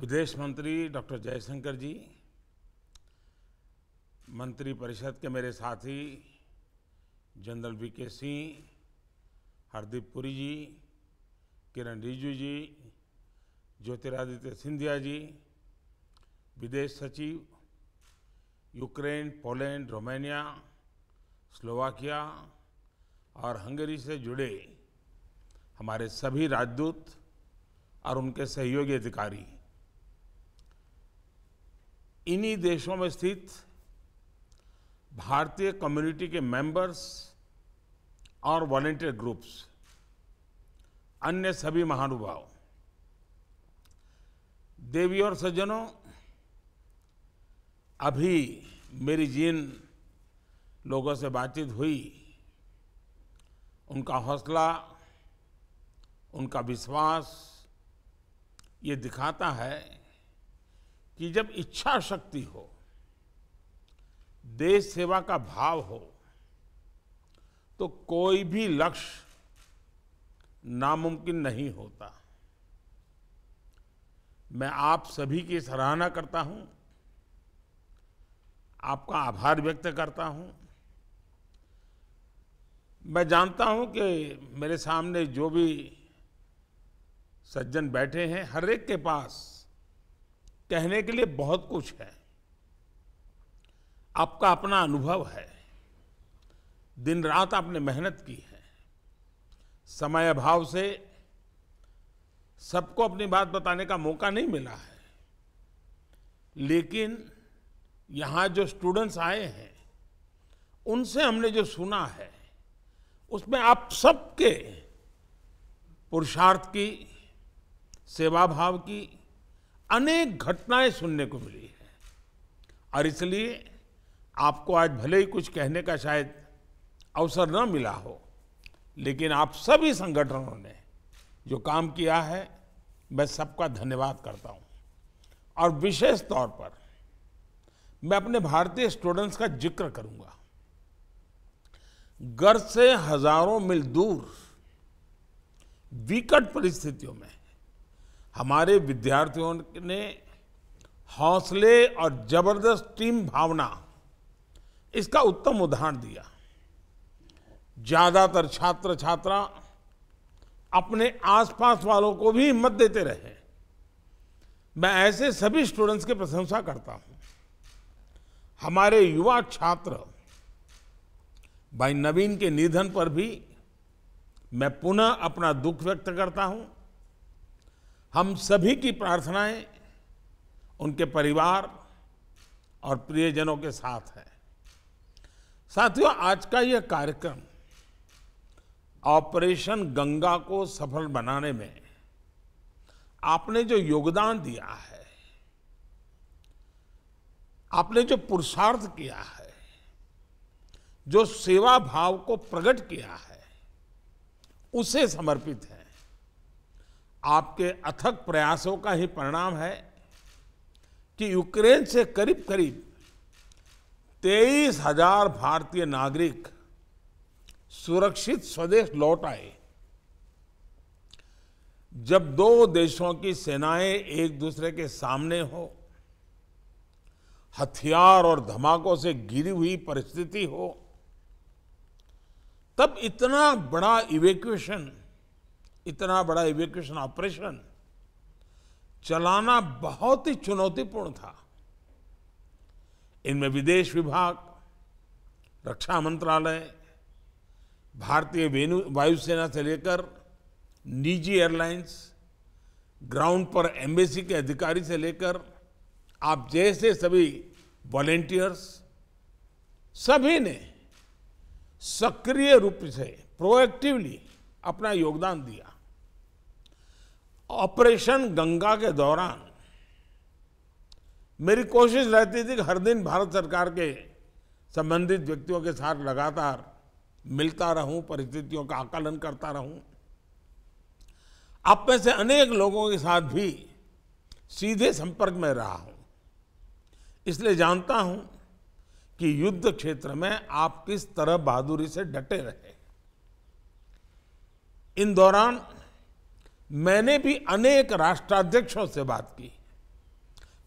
विदेश मंत्री डॉक्टर जयशंकर जी मंत्री परिषद के मेरे साथी जनरल वी के सिंह हरदीप पुरी जी किरण रिजू जी ज्योतिरादित्य सिंधिया जी विदेश सचिव यूक्रेन पोलैंड रोमानिया स्लोवाकिया और हंगरी से जुड़े हमारे सभी राजदूत और उनके सहयोगी अधिकारी इन्हीं देशों में स्थित भारतीय कम्युनिटी के मेंबर्स और वॉलेंटियर ग्रुप्स अन्य सभी महानुभाव देवी और सज्जनों अभी मेरी जिन लोगों से बातचीत हुई उनका हौसला उनका विश्वास ये दिखाता है कि जब इच्छा शक्ति हो देश सेवा का भाव हो तो कोई भी लक्ष्य नामुमकिन नहीं होता मैं आप सभी की सराहना करता हूं आपका आभार व्यक्त करता हूं मैं जानता हूं कि मेरे सामने जो भी सज्जन बैठे हैं हर एक के पास कहने के लिए बहुत कुछ है आपका अपना अनुभव है दिन रात आपने मेहनत की है समय अभाव से सबको अपनी बात बताने का मौका नहीं मिला है लेकिन यहाँ जो स्टूडेंट्स आए हैं उनसे हमने जो सुना है उसमें आप सबके पुरुषार्थ की सेवा भाव की अनेक घटनाएं सुनने को मिली है और इसलिए आपको आज भले ही कुछ कहने का शायद अवसर न मिला हो लेकिन आप सभी संगठनों ने जो काम किया है मैं सबका धन्यवाद करता हूं और विशेष तौर पर मैं अपने भारतीय स्टूडेंट्स का जिक्र करूंगा घर से हजारों मील दूर विकट परिस्थितियों में हमारे विद्यार्थियों ने हौसले और जबरदस्त टीम भावना इसका उत्तम उदाहरण दिया ज़्यादातर छात्र छात्रा अपने आसपास वालों को भी हिम्मत देते रहे मैं ऐसे सभी स्टूडेंट्स की प्रशंसा करता हूं हमारे युवा छात्र भाई नवीन के निधन पर भी मैं पुनः अपना दुख व्यक्त करता हूं हम सभी की प्रार्थनाएं उनके परिवार और प्रियजनों के साथ है साथियों आज का यह कार्यक्रम ऑपरेशन गंगा को सफल बनाने में आपने जो योगदान दिया है आपने जो पुरुषार्थ किया है जो सेवा भाव को प्रकट किया है उसे समर्पित है आपके अथक प्रयासों का ही परिणाम है कि यूक्रेन से करीब करीब तेईस हजार भारतीय नागरिक सुरक्षित स्वदेश लौट आए जब दो देशों की सेनाएं एक दूसरे के सामने हो हथियार और धमाकों से गिरी हुई परिस्थिति हो तब इतना बड़ा इवेक्यूशन इतना बड़ा इवेक्यूशन ऑपरेशन चलाना बहुत ही चुनौतीपूर्ण था इनमें विदेश विभाग रक्षा मंत्रालय भारतीय वायुसेना से लेकर निजी एयरलाइंस ग्राउंड पर एम्बेसी के अधिकारी से लेकर आप जैसे सभी वॉलेंटियर्स सभी ने सक्रिय रूप से प्रोएक्टिवली अपना योगदान दिया ऑपरेशन गंगा के दौरान मेरी कोशिश रहती थी कि हर दिन भारत सरकार के संबंधित व्यक्तियों के साथ लगातार मिलता रहूं परिस्थितियों का आकलन करता रहूं आप में से अनेक लोगों के साथ भी सीधे संपर्क में रहा हूं इसलिए जानता हूं कि युद्ध क्षेत्र में आप किस तरह बहादुरी से डटे रहे इन दौरान मैंने भी अनेक राष्ट्राध्यक्षों से बात की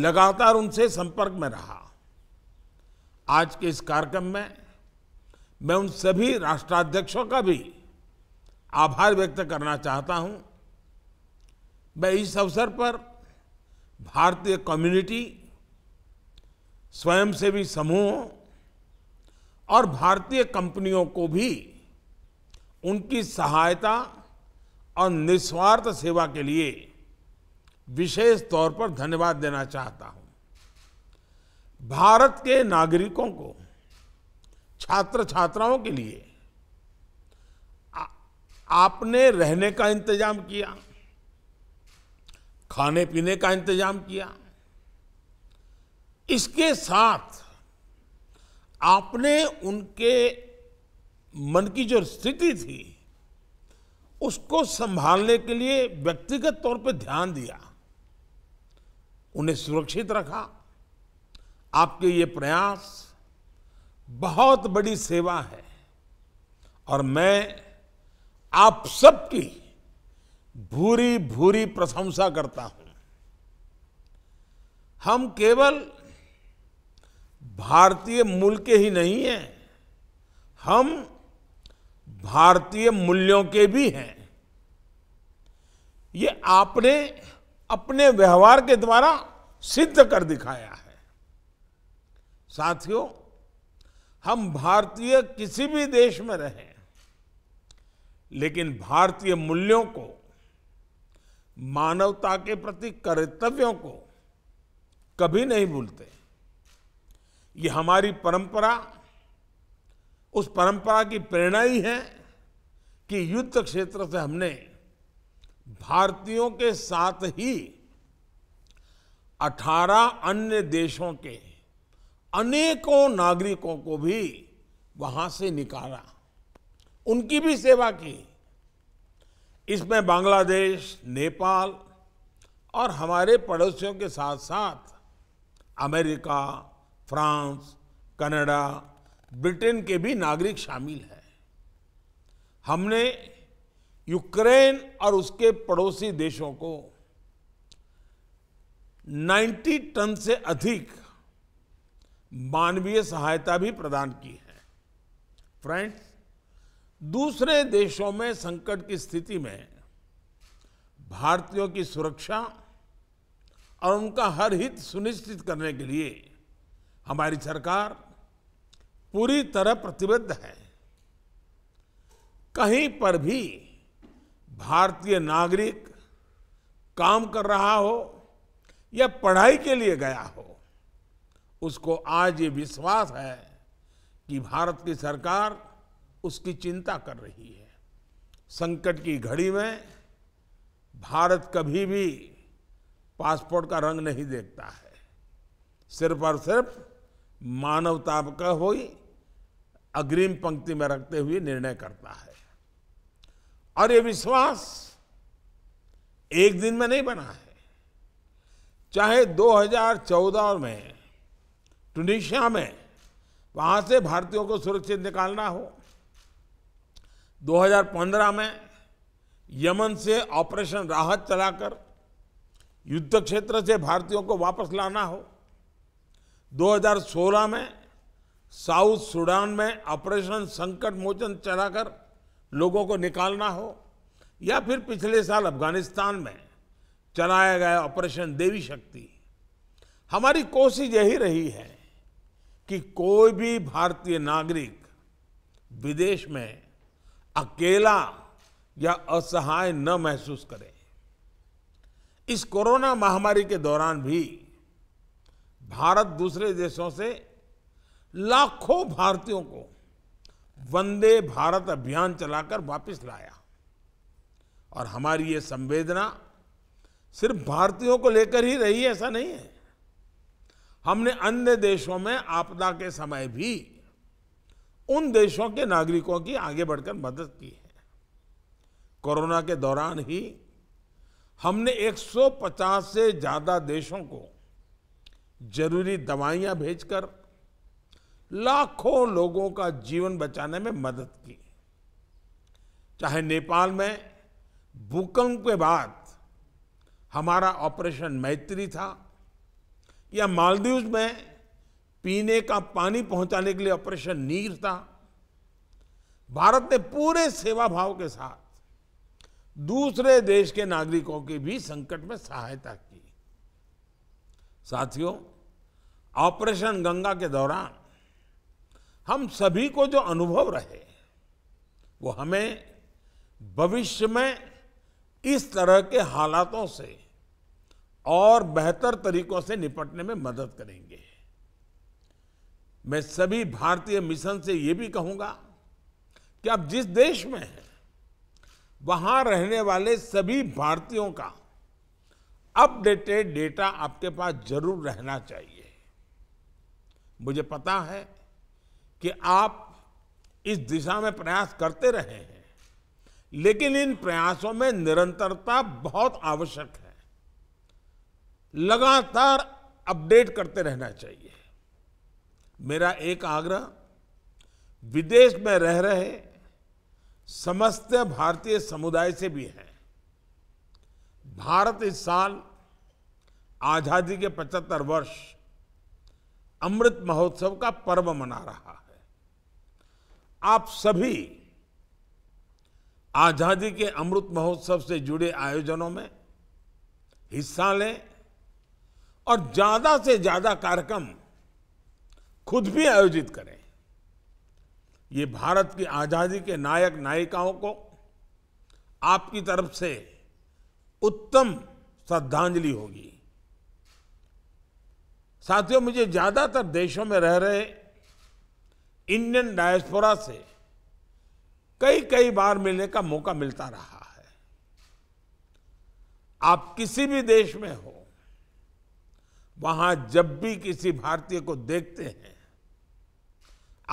लगातार उनसे संपर्क में रहा आज के इस कार्यक्रम में मैं उन सभी राष्ट्राध्यक्षों का भी आभार व्यक्त करना चाहता हूं मैं इस अवसर पर भारतीय कम्युनिटी स्वयंसेवी समूहों और भारतीय कंपनियों को भी उनकी सहायता और निस्वार्थ सेवा के लिए विशेष तौर पर धन्यवाद देना चाहता हूं भारत के नागरिकों को छात्र छात्राओं के लिए आपने रहने का इंतजाम किया खाने पीने का इंतजाम किया इसके साथ आपने उनके मन की जो स्थिति थी उसको संभालने के लिए व्यक्तिगत तौर पर ध्यान दिया उन्हें सुरक्षित रखा आपके ये प्रयास बहुत बड़ी सेवा है और मैं आप सबकी भूरी भूरी प्रशंसा करता हूं हम केवल भारतीय मूल के ही नहीं हैं हम भारतीय मूल्यों के भी हैं ये आपने अपने व्यवहार के द्वारा सिद्ध कर दिखाया है साथियों हम भारतीय किसी भी देश में रहें लेकिन भारतीय मूल्यों को मानवता के प्रति कर्तव्यों को कभी नहीं भूलते ये हमारी परंपरा उस परंपरा की प्रेरणा ही है कि युद्ध क्षेत्र से हमने भारतीयों के साथ ही 18 अन्य देशों के अनेकों नागरिकों को भी वहां से निकाला उनकी भी सेवा की इसमें बांग्लादेश नेपाल और हमारे पड़ोसियों के साथ साथ अमेरिका फ्रांस कनाडा ब्रिटेन के भी नागरिक शामिल हैं हमने यूक्रेन और उसके पड़ोसी देशों को 90 टन से अधिक मानवीय सहायता भी प्रदान की है फ्रेंड्स दूसरे देशों में संकट की स्थिति में भारतीयों की सुरक्षा और उनका हर हित सुनिश्चित करने के लिए हमारी सरकार पूरी तरह प्रतिबद्ध है कहीं पर भी भारतीय नागरिक काम कर रहा हो या पढ़ाई के लिए गया हो उसको आज ये विश्वास है कि भारत की सरकार उसकी चिंता कर रही है संकट की घड़ी में भारत कभी भी पासपोर्ट का रंग नहीं देखता है सिर्फ और सिर्फ मानवता का हो ही अग्रिम पंक्ति में रखते हुए निर्णय करता है और यह विश्वास एक दिन में नहीं बना है चाहे 2014 में टूनिशिया में वहां से भारतीयों को सुरक्षित निकालना हो 2015 में यमन से ऑपरेशन राहत चलाकर युद्ध क्षेत्र से भारतीयों को वापस लाना हो 2016 में साउथ सूडान में ऑपरेशन संकट मोचन चलाकर लोगों को निकालना हो या फिर पिछले साल अफगानिस्तान में चलाया गया ऑपरेशन देवी शक्ति हमारी कोशिश यही रही है कि कोई भी भारतीय नागरिक विदेश में अकेला या असहाय न महसूस करे इस कोरोना महामारी के दौरान भी भारत दूसरे देशों से लाखों भारतीयों को वंदे भारत अभियान चलाकर वापस लाया और हमारी ये संवेदना सिर्फ भारतीयों को लेकर ही रही ऐसा नहीं है हमने अन्य देशों में आपदा के समय भी उन देशों के नागरिकों की आगे बढ़कर मदद की है कोरोना के दौरान ही हमने 150 से ज़्यादा देशों को जरूरी दवाइयां भेजकर लाखों लोगों का जीवन बचाने में मदद की चाहे नेपाल में भूकंप के बाद हमारा ऑपरेशन मैत्री था या मालदीव्स में पीने का पानी पहुंचाने के लिए ऑपरेशन नीर था भारत ने पूरे सेवा भाव के साथ दूसरे देश के नागरिकों की भी संकट में सहायता की साथियों ऑपरेशन गंगा के दौरान हम सभी को जो अनुभव रहे वो हमें भविष्य में इस तरह के हालातों से और बेहतर तरीकों से निपटने में मदद करेंगे मैं सभी भारतीय मिशन से ये भी कहूंगा कि आप जिस देश में हैं वहां रहने वाले सभी भारतीयों का अपडेटेड डेटा आपके पास जरूर रहना चाहिए मुझे पता है कि आप इस दिशा में प्रयास करते रहे हैं लेकिन इन प्रयासों में निरंतरता बहुत आवश्यक है लगातार अपडेट करते रहना चाहिए मेरा एक आग्रह विदेश में रह रहे समस्त भारतीय समुदाय से भी है भारत इस साल आज़ादी के 75 वर्ष अमृत महोत्सव का पर्व मना रहा है आप सभी आज़ादी के अमृत महोत्सव से जुड़े आयोजनों में हिस्सा लें और ज़्यादा से ज़्यादा कार्यक्रम खुद भी आयोजित करें ये भारत की आज़ादी के नायक नायिकाओं को आपकी तरफ से उत्तम श्रद्धांजलि होगी साथियों मुझे ज़्यादातर देशों में रह रहे इंडियन डायस्पोरा से कई कई बार मिलने का मौका मिलता रहा है आप किसी भी देश में हो वहां जब भी किसी भारतीय को देखते हैं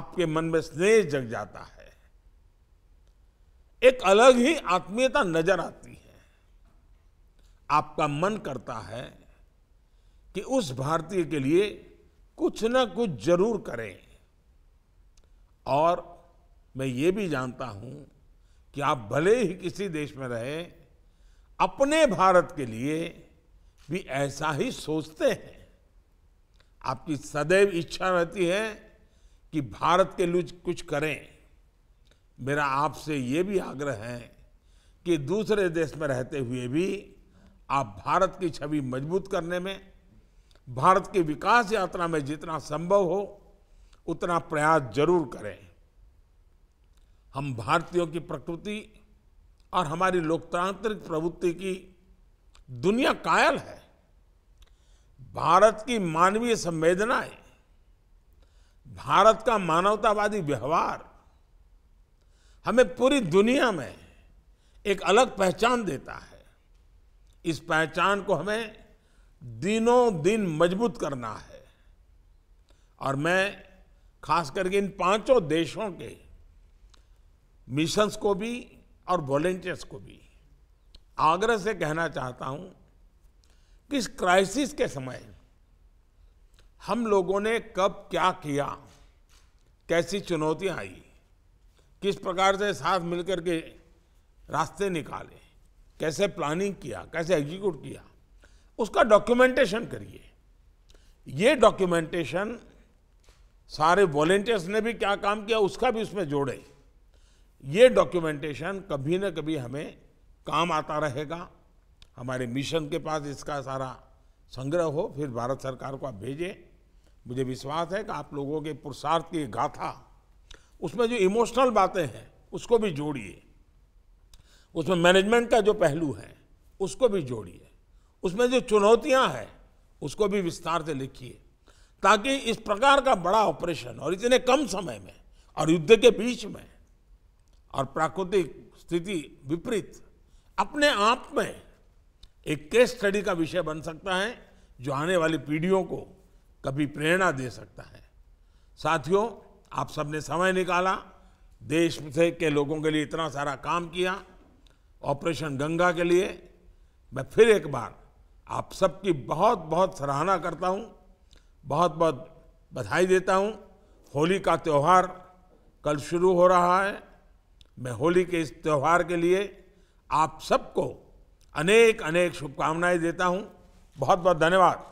आपके मन में स्नेह जग जाता है एक अलग ही आत्मीयता नजर आती है आपका मन करता है कि उस भारतीय के लिए कुछ ना कुछ जरूर करें और मैं ये भी जानता हूं कि आप भले ही किसी देश में रहे अपने भारत के लिए भी ऐसा ही सोचते हैं आपकी सदैव इच्छा रहती है कि भारत के लिए कुछ करें मेरा आपसे ये भी आग्रह है कि दूसरे देश में रहते हुए भी आप भारत की छवि मजबूत करने में भारत की विकास यात्रा में जितना संभव हो उतना प्रयास जरूर करें हम भारतीयों की प्रकृति और हमारी लोकतांत्रिक प्रवृत्ति की दुनिया कायल है भारत की मानवीय संवेदनाएं भारत का मानवतावादी व्यवहार हमें पूरी दुनिया में एक अलग पहचान देता है इस पहचान को हमें दिनों दिन मजबूत करना है और मैं खास करके इन पांचों देशों के मिशंस को भी और वॉलेंटियर्स को भी आग्रह से कहना चाहता हूं कि इस क्राइसिस के समय हम लोगों ने कब क्या किया कैसी चुनौतियां आई किस प्रकार से साथ मिलकर के रास्ते निकाले कैसे प्लानिंग किया कैसे एग्जीक्यूट किया उसका डॉक्यूमेंटेशन करिए ये डॉक्यूमेंटेशन सारे वॉलेंटियर्स ने भी क्या काम किया उसका भी उसमें जोड़े ये डॉक्यूमेंटेशन कभी ना कभी हमें काम आता रहेगा हमारे मिशन के पास इसका सारा संग्रह हो फिर भारत सरकार को आप भेजें मुझे विश्वास है कि आप लोगों के पुरुषार्थ की गाथा उसमें जो इमोशनल बातें हैं उसको भी जोड़िए उसमें मैनेजमेंट का जो पहलू है उसको भी जोड़िए उसमें जो चुनौतियां हैं उसको भी विस्तार से लिखिए ताकि इस प्रकार का बड़ा ऑपरेशन और इतने कम समय में और युद्ध के बीच में और प्राकृतिक स्थिति विपरीत अपने आप में एक केस स्टडी का विषय बन सकता है जो आने वाली पीढ़ियों को कभी प्रेरणा दे सकता है साथियों आप सबने समय निकाला देश से के लोगों के लिए इतना सारा काम किया ऑपरेशन गंगा के लिए मैं फिर एक बार आप सबकी बहुत बहुत सराहना करता हूँ बहुत बहुत बधाई देता हूँ होली का त्यौहार कल शुरू हो रहा है मैं होली के इस त्यौहार के लिए आप सबको अनेक अनेक शुभकामनाएं देता हूँ बहुत बहुत धन्यवाद